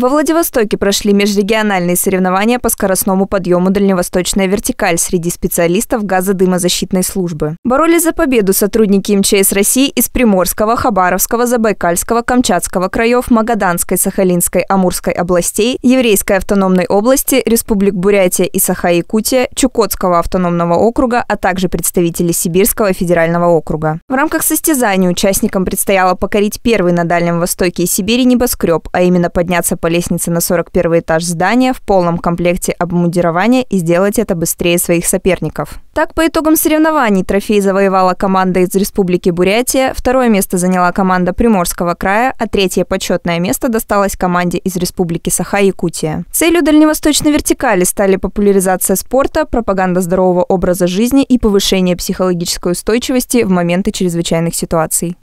Во Владивостоке прошли межрегиональные соревнования по скоростному подъему «Дальневосточная вертикаль» среди специалистов газодымозащитной службы. Боролись за победу сотрудники МЧС России из Приморского, Хабаровского, Забайкальского, Камчатского краев, Магаданской, Сахалинской, Амурской областей, Еврейской автономной области, Республик Бурятия и Саха-Якутия, Чукотского автономного округа, а также представители Сибирского федерального округа. В рамках состязания участникам предстояло покорить первый на Дальнем Востоке и Сибири небоскреб, а именно подняться по лестнице на 41 этаж здания в полном комплекте обмундирования и сделать это быстрее своих соперников. Так, по итогам соревнований трофей завоевала команда из Республики Бурятия, второе место заняла команда Приморского края, а третье почетное место досталось команде из Республики Саха-Якутия. Целью дальневосточной вертикали стали популяризация спорта, пропаганда здорового образа жизни и повышение психологической устойчивости в моменты чрезвычайных ситуаций.